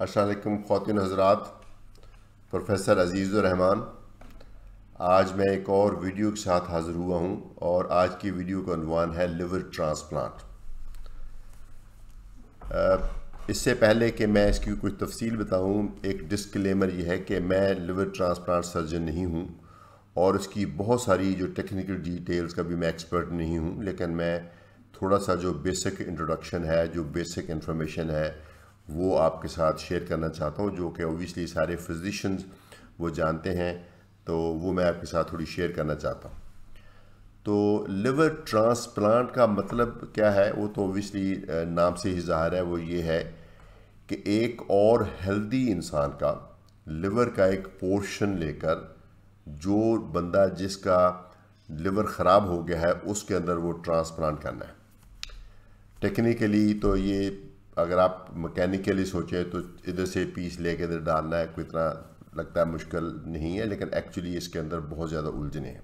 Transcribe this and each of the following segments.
असलकम ख़वान हजरात प्रोफेसर अज़ीज़ुररहमान आज मैं एक और वीडियो के साथ हाज़िर हुआ हूँ और आज की वीडियो का अनवान है लिवर ट्रांसप्लांट इससे पहले कि मैं इसकी कुछ तफसील बताऊँ एक डिस्क्लेमर यह है कि मैं लिवर ट्रांसप्लांट सर्जन नहीं हूँ और इसकी बहुत सारी जो टेक्निकल डिटेल्स का भी मैं एक्सपर्ट नहीं हूँ लेकिन मैं थोड़ा सा जो बेसिक इंट्रोडक्शन है जो बेसिक इन्फॉर्मेशन है वो आपके साथ शेयर करना चाहता हूँ जो कि ओबियसली सारे फिजिशंस वो जानते हैं तो वो मैं आपके साथ थोड़ी शेयर करना चाहता हूँ तो लिवर ट्रांसप्लांट का मतलब क्या है वो तो ओबियसली नाम से ही ज़ाहिर है वो ये है कि एक और हेल्दी इंसान का लिवर का एक पोर्शन लेकर जो बंदा जिसका लिवर ख़राब हो गया है उसके अंदर वो ट्रांसप्लांट करना है टेक्निकली तो ये अगर आप मकैनिकली सोचें तो इधर से पीस लेके इधर डालना है कोई इतना लगता है मुश्किल नहीं है लेकिन एक्चुअली इसके अंदर बहुत ज़्यादा उलझने हैं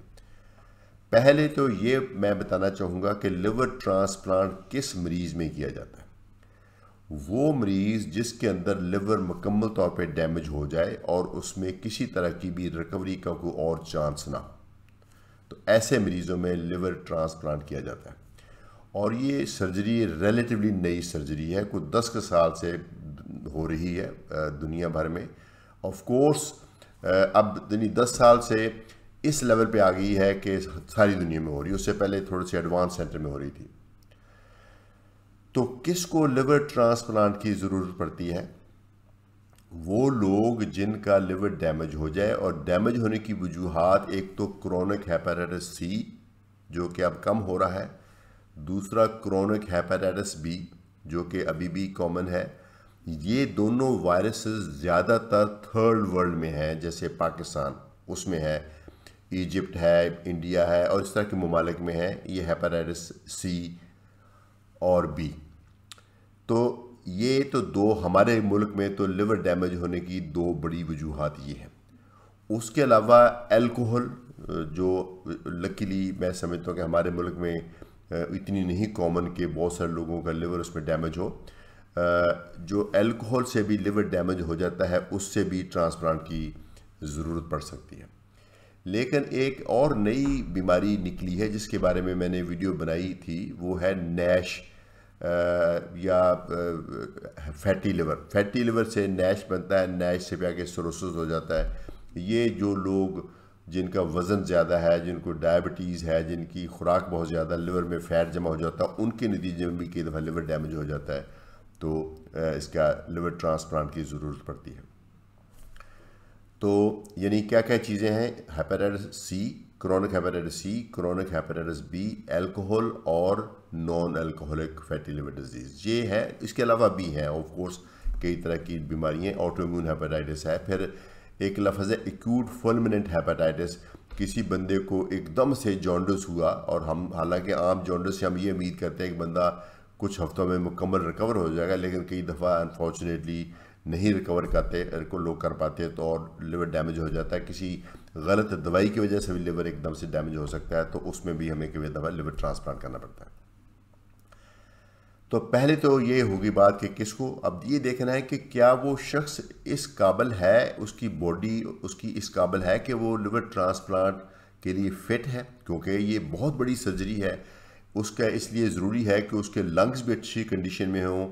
पहले तो ये मैं बताना चाहूँगा कि लिवर ट्रांसप्लांट किस मरीज़ में किया जाता है वो मरीज़ जिसके अंदर लिवर मुकम्मल तौर पे डैमेज हो जाए और उसमें किसी तरह की भी रिकवरी का कोई और चांस ना हो तो ऐसे मरीज़ों में लिवर ट्रांसप्लांट किया जाता है और ये सर्जरी रिलेटिवली नई सर्जरी है कुछ दस के साल से हो रही है दुनिया भर में ऑफ कोर्स अब यानी दस साल से इस लेवल पे आ गई है कि सारी दुनिया में हो रही है उससे पहले थोड़े से एडवांस सेंटर में हो रही थी तो किसको लिवर ट्रांसप्लांट की ज़रूरत पड़ती है वो लोग जिनका लिवर डैमेज हो जाए और डैमेज होने की वजूहत एक तो क्रोनिक हेपेटाइटिस सी जो कि अब कम हो रहा है दूसरा क्रोनिक हेपेटाइटिस बी जो कि अभी भी कॉमन है ये दोनों वायरसेस ज़्यादातर थर्ड वर्ल्ड में हैं जैसे पाकिस्तान उसमें है इजिप्ट है इंडिया है और इस तरह के ममालिक में है ये हेपेटाइटिस सी और बी तो ये तो दो हमारे मुल्क में तो लिवर डैमेज होने की दो बड़ी वजूहत ये हैं उसके अलावा एल्कोहल जो लकीली मैं समझता हूँ कि हमारे मुल्क में इतनी नहीं कॉमन कि बहुत सारे लोगों का लिवर उसमें डैमेज हो जो अल्कोहल से भी लिवर डैमेज हो जाता है उससे भी ट्रांसप्लांट की ज़रूरत पड़ सकती है लेकिन एक और नई बीमारी निकली है जिसके बारे में मैंने वीडियो बनाई थी वो है नैश या फैटी लिवर फैटी लिवर से नैश बनता है नैश से भी आगे सरोसिस हो जाता है ये जो लोग जिनका वज़न ज़्यादा है जिनको डायबिटीज़ है जिनकी खुराक बहुत ज़्यादा लिवर में फ़ैट जमा हो जाता है उनके नतीजे में भी कई दफ़ा लिवर डैमेज हो जाता है तो इसका लिवर ट्रांसप्लांट की ज़रूरत पड़ती है तो यानी क्या क्या चीज़ें हैं hepatitis C chronic hepatitis C chronic hepatitis B alcohol और non alcoholic fatty liver disease ये है इसके अलावा भी हैं ऑफ कोर्स कई तरह की बीमारियाँ ऑटोम्यून हेपेटाइटिस है फिर एक लफज है एक्यूट फर्मिनेंट हेपेटाइटिस किसी बंदे को एकदम से जॉन्डस हुआ और हम हालांकि आम जॉन्डस से हम ये उम्मीद करते हैं कि बंदा कुछ हफ्तों में मुकम्मल रिकवर हो जाएगा लेकिन कई दफ़ा अनफॉर्चुनेटली नहीं रिकवर करते को लोग कर पाते तो और लिवर डैमेज हो जाता है किसी गलत दवाई की वजह से भी लिवर एकदम से डैमेज हो सकता है तो उसमें भी हमें दवा लिवर ट्रांसप्लांट करना पड़ता है तो पहले तो ये होगी बात कि किसको अब ये देखना है कि क्या वो शख्स इस काबिल है उसकी बॉडी उसकी इस काबिल है कि वो लिवर ट्रांसप्लांट के लिए फिट है क्योंकि ये बहुत बड़ी सर्जरी है उसका इसलिए ज़रूरी है कि उसके लंग्स भी अच्छी कंडीशन में हों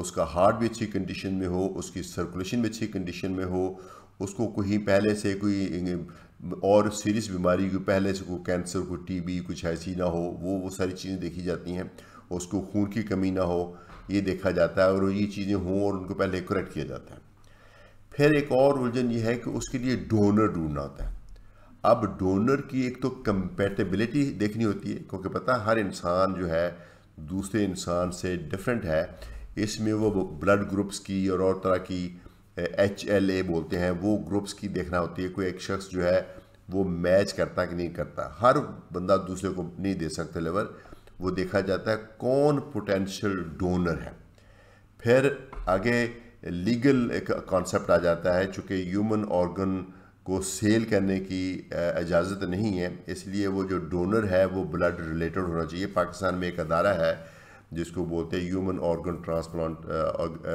उसका हार्ट भी अच्छी कंडीशन में हो उसकी सर्कुलेशन भी अच्छी कंडीशन में हो उसको कहीं पहले से कोई और सीरियस बीमारी पहले से कोई कैंसर कोई टीबी कुछ ऐसी ना हो वो वो सारी चीज़ें देखी जाती हैं उसको खून की कमी ना हो ये देखा जाता है और ये चीज़ें हों और उनको पहले करेक्ट किया जाता है फिर एक और उलझन ये है कि उसके लिए डोनर ढूंढना होता है अब डोनर की एक तो कंपेटेबिलिटी देखनी होती है क्योंकि पता हर इंसान जो है दूसरे इंसान से डिफरेंट है इसमें वो ब्लड ग्रुप्स की और और तरह की एच एल ए बोलते हैं वो ग्रुप्स की देखना होती है कोई एक शख्स जो है वो मैच करता कि नहीं करता हर बंदा दूसरे को नहीं दे सकता लेवर वो देखा जाता है कौन पोटेंशियल डोनर है फिर आगे लीगल एक कॉन्सेप्ट आ जाता है चूँकि ह्यूमन ऑर्गन को सेल करने की इजाज़त नहीं है इसलिए वो जो डोनर है वो ब्लड रिलेटेड होना चाहिए पाकिस्तान में एक अदारा है जिसको बोलते हैं human organ transplant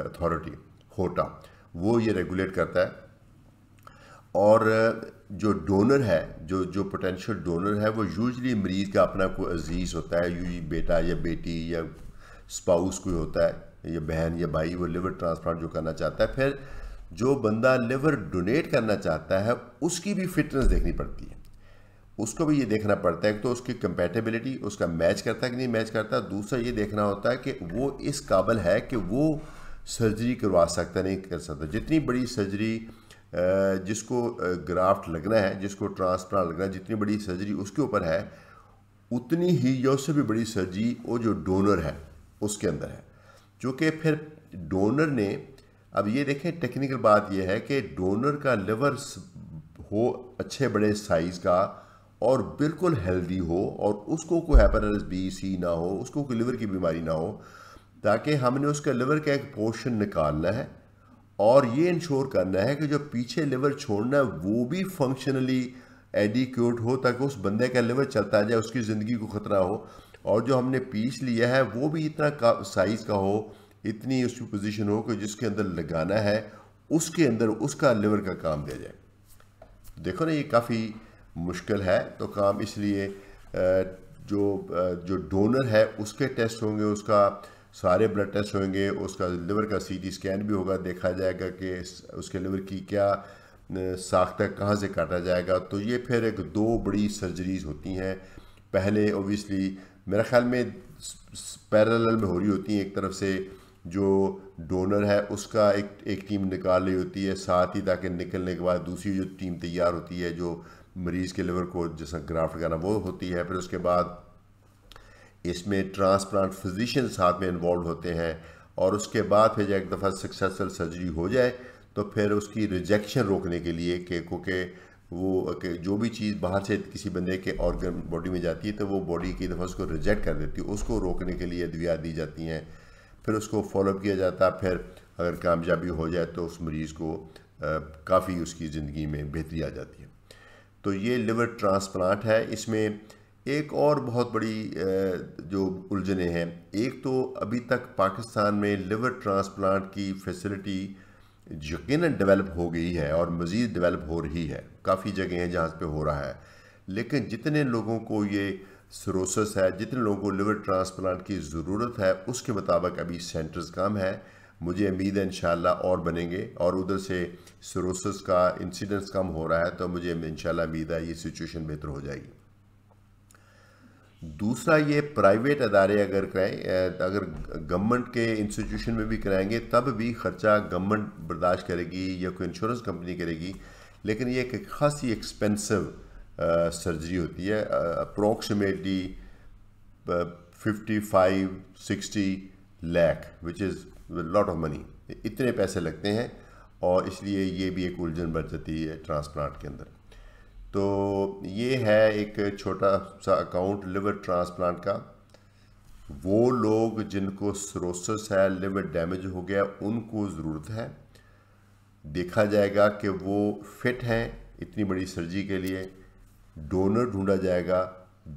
authority HOTA वो ये रेगुलेट करता है और जो डोनर है जो जो पोटेंशियल डोनर है वो यूजली मरीज़ का अपना कोई अजीज़ होता है यूजली बेटा या बेटी या स्पाउस कोई होता है या बहन या भाई वो लिवर ट्रांसप्लांट जो करना चाहता है फिर जो बंदा लिवर डोनेट करना चाहता है उसकी भी फिटनेस देखनी पड़ती है उसको भी ये देखना पड़ता है तो उसकी कंपेटेबिलिटी उसका मैच करता है कि नहीं मैच करता दूसरा ये देखना होता है कि वो इस काबिल है कि वो सर्जरी करवा सकता नहीं कर सकता जितनी बड़ी सर्जरी जिसको ग्राफ्ट लगना है जिसको ट्रांसप्लांट लगना है जितनी बड़ी सर्जरी उसके ऊपर है उतनी ही या उससे भी बड़ी सर्जरी वो जो डोनर है उसके अंदर है चूँकि फिर डोनर ने अब ये देखें टेक्निकल बात यह है कि डोनर का लिवर हो अच्छे बड़े साइज़ का और बिल्कुल हेल्दी हो और उसको कोई हैपेटाइटिस बी सी ना हो उसको कोई लिवर की बीमारी ना हो ताकि हमने उसका लिवर का एक पोर्शन निकालना है और ये इंश्योर करना है कि जो पीछे लिवर छोड़ना है वो भी फंक्शनली एडिक्यूट हो ताकि उस बंदे का लिवर चलता जाए उसकी ज़िंदगी को ख़तरा हो और जो हमने पीस लिया है वो भी इतना साइज़ का हो इतनी उसकी पोजीशन हो कि जिसके अंदर लगाना है उसके अंदर उसका लिवर का काम दिया जाए देखो ना ये काफ़ी मुश्किल है तो काम इसलिए जो जो डोनर है उसके टेस्ट होंगे उसका सारे ब्लड टेस्ट होंगे उसका लिवर का सीटी स्कैन भी होगा देखा जाएगा कि उसके लिवर की क्या साख्ता कहाँ से काटा जाएगा तो ये फिर एक दो बड़ी सर्जरीज होती हैं पहले ओबियसली मेरे ख्याल में पैरेलल में हो रही होती हैं एक तरफ से जो डोनर है उसका एक एक टीम निकाल रही होती है साथ ही ताकि निकलने के बाद दूसरी जो टीम तैयार होती है जो मरीज़ के लिवर को जैसा ग्राफ्ट करना वो होती है फिर उसके बाद इसमें ट्रांसप्लांट फिजिशियन साथ में इन्वॉल्व होते हैं और उसके बाद फिर एक दफ़ा सक्सेसफुल सर्जरी हो जाए तो फिर उसकी रिजेक्शन रोकने के लिए कि क्योंकि वो के जो भी चीज़ बाहर से किसी बंदे के ऑर्गन बॉडी में जाती है तो वो बॉडी की दफ़ा उसको रिजेक्ट कर देती है उसको रोकने के लिए अद्वियात दी जाती हैं फिर उसको फॉलोअप किया जाता है फिर अगर कामयाबी हो जाए तो उस मरीज़ को काफ़ी उसकी ज़िंदगी में बेहतरी आ जाती है तो ये लिवर ट्रांसप्लांट है इसमें एक और बहुत बड़ी जो उलझने हैं एक तो अभी तक पाकिस्तान में लिवर ट्रांसप्लांट की फैसिलिटी यकीन डेवलप हो गई है और मज़ीद डेवलप हो रही है काफ़ी जगह हैं जहाँ पे हो रहा है लेकिन जितने लोगों को ये सरोसस है जितने लोगों को लिवर ट्रांसप्लांट की ज़रूरत है उसके मुताबिक अभी सेंटर्स कम है मुझे उम्मीद है इन और बनेंगे और उधर से सरोसस का इंसिडेंस कम हो रहा है तो मुझे इन उम्मीद है ये सिचुएशन बेहतर हो जाएगी दूसरा ये प्राइवेट अदारे अगर कराएं अगर गवर्नमेंट के इंस्टीट्यूशन में भी कराएंगे तब भी ख़र्चा गवर्नमेंट बर्दाश्त करेगी या कोई इंश्योरेंस कंपनी करेगी लेकिन ये एक ही एक्सपेंसिव सर्जरी होती है approximately fifty five sixty lakh which is lot of money इतने पैसे लगते हैं और इसलिए ये भी एक उलझन बढ़ जाती है ट्रांसप्लांट के अंदर तो ये है एक छोटा सा अकाउंट लिवर ट्रांसप्लांट का वो लोग जिनको सरोसस है लिवर डैमेज हो गया उनको ज़रूरत है देखा जाएगा कि वो फिट हैं इतनी बड़ी सर्जरी के लिए डोनर ढूंढा जाएगा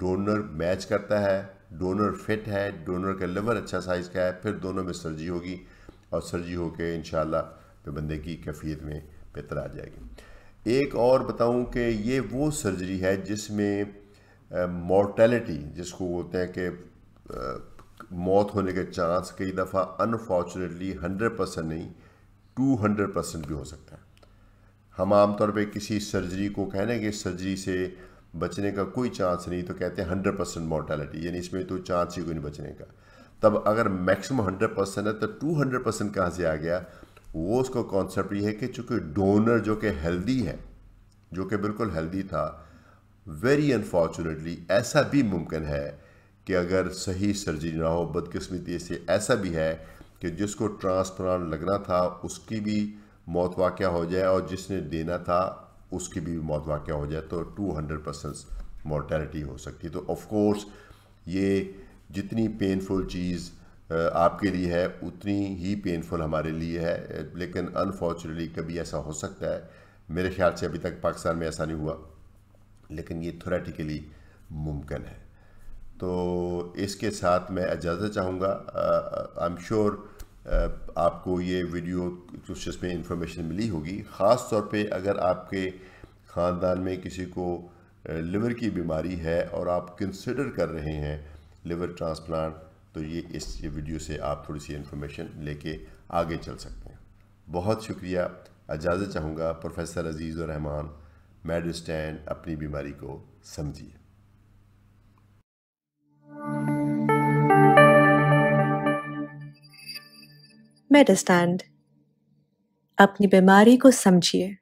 डोनर मैच करता है डोनर फिट है डोनर का लिवर अच्छा साइज़ का है फिर दोनों में सर्जरी होगी और सर्जरी होकर इन शाला बंदे की कैफियत में बेहतर आ जाएगी एक और बताऊं कि ये वो सर्जरी है जिसमें मोर्टेलिटी जिसको बोलते हैं कि मौत होने के चांस कई दफ़ा अनफॉर्चुनेटली हंड्रेड परसेंट नहीं टू हंड्रेड परसेंट भी हो सकता है हम आमतौर पे किसी सर्जरी को कहने के सर्जरी से बचने का कोई चांस नहीं तो कहते हैं हंड्रेड परसेंट मोर्टेलिटी यानी इसमें तो चांस ही कोई नहीं बचने का तब अगर मैक्सिमम हंड्रेड परसेंट है तो टू हंड्रेड परसेंट कहाँ से आ गया वो उसका कॉन्सेप्ट ये है कि चूँकि डोनर जो कि हेल्दी है जो कि बिल्कुल हेल्दी था वेरी अनफॉर्चुनेटली ऐसा भी मुमकिन है कि अगर सही सर्जरी ना हो बदकिस्मती से ऐसा भी है कि जिसको ट्रांसप्लांट लगना था उसकी भी मौत वाक़ हो जाए और जिसने देना था उसकी भी मौत वाक़ हो जाए तो 200 परसेंट मोर्टेलिटी हो सकती है तो ऑफ़ कोर्स ये जितनी पेनफुल चीज़ आपके लिए है उतनी ही पेनफुल हमारे लिए है लेकिन अनफॉर्चुनेटली कभी ऐसा हो सकता है मेरे ख्याल से अभी तक पाकिस्तान में ऐसा नहीं हुआ लेकिन ये थोरेटिकली मुमकिन है तो इसके साथ मैं इजाज़त चाहूँगा आई एम श्योर आपको ये वीडियो कुछ इसमें इंफॉर्मेशन मिली होगी ख़ास तौर पे अगर आपके ख़ानदान में किसी को लिवर की बीमारी है और आप कंसिडर कर रहे हैं लिवर ट्रांसप्लांट तो ये इस वीडियो से आप थोड़ी सी इन्फॉर्मेशन लेके आगे चल सकते हैं बहुत शुक्रिया इजाज़त चाहूँगा प्रोफेसर अजीज़ रहमान मेडिस्टैंड अपनी बीमारी को समझिए मेडिस्टैंड अपनी बीमारी को समझिए